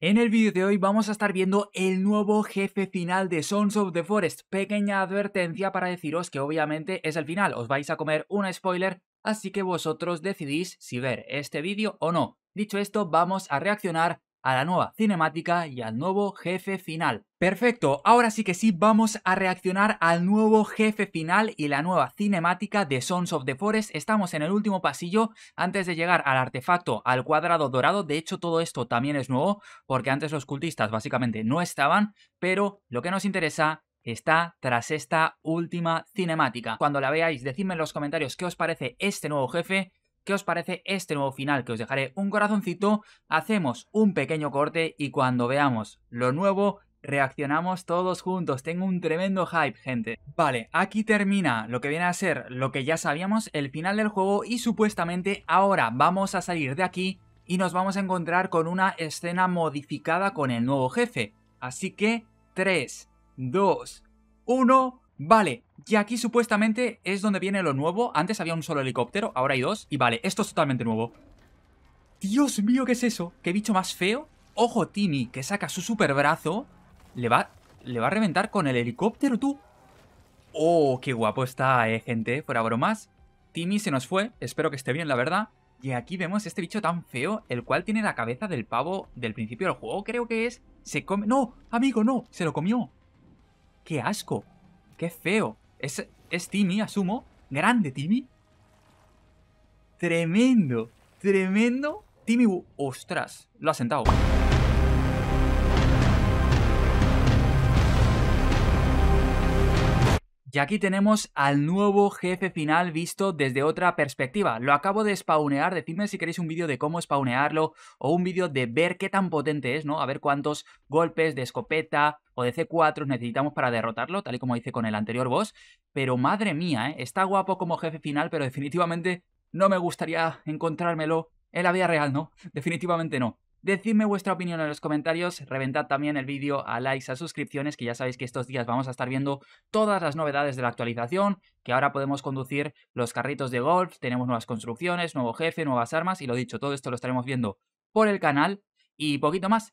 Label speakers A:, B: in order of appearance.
A: En el vídeo de hoy vamos a estar viendo el nuevo jefe final de Sons of the Forest. Pequeña advertencia para deciros que obviamente es el final, os vais a comer un spoiler, así que vosotros decidís si ver este vídeo o no. Dicho esto, vamos a reaccionar a la nueva cinemática y al nuevo jefe final. Perfecto, ahora sí que sí vamos a reaccionar al nuevo jefe final y la nueva cinemática de Sons of the Forest. Estamos en el último pasillo antes de llegar al artefacto, al cuadrado dorado. De hecho todo esto también es nuevo porque antes los cultistas básicamente no estaban, pero lo que nos interesa está tras esta última cinemática. Cuando la veáis, decidme en los comentarios qué os parece este nuevo jefe, qué os parece este nuevo final, que os dejaré un corazoncito, hacemos un pequeño corte y cuando veamos lo nuevo reaccionamos todos juntos. Tengo un tremendo hype, gente. Vale, aquí termina lo que viene a ser lo que ya sabíamos, el final del juego y supuestamente ahora vamos a salir de aquí y nos vamos a encontrar con una escena modificada con el nuevo jefe. Así que 3, 2, 1, vale. Y aquí supuestamente es donde viene lo nuevo. Antes había un solo helicóptero, ahora hay dos. Y vale, esto es totalmente nuevo. Dios mío, ¿qué es eso? ¿Qué bicho más feo? Ojo, Timmy, que saca su super brazo. Le va, le va a reventar con el helicóptero, tú. Oh, qué guapo está, eh, gente. Fuera bromas. Timmy se nos fue. Espero que esté bien, la verdad. Y aquí vemos este bicho tan feo, el cual tiene la cabeza del pavo del principio del juego, creo que es. Se come... ¡No! Amigo, no. Se lo comió. ¡Qué asco! ¡Qué feo! Es, Timmy, asumo. Grande Timmy. Tremendo, tremendo. Timmy, ostras, lo ha sentado. Y aquí tenemos al nuevo jefe final visto desde otra perspectiva. Lo acabo de spawnear, decidme si queréis un vídeo de cómo spawnearlo o un vídeo de ver qué tan potente es, ¿no? A ver cuántos golpes de escopeta o de C4 necesitamos para derrotarlo, tal y como hice con el anterior boss. Pero madre mía, ¿eh? Está guapo como jefe final, pero definitivamente no me gustaría encontrármelo en la vida real, ¿no? Definitivamente no. Decidme vuestra opinión en los comentarios, reventad también el vídeo a likes, a suscripciones, que ya sabéis que estos días vamos a estar viendo todas las novedades de la actualización, que ahora podemos conducir los carritos de golf, tenemos nuevas construcciones, nuevo jefe, nuevas armas, y lo dicho, todo esto lo estaremos viendo por el canal y poquito más.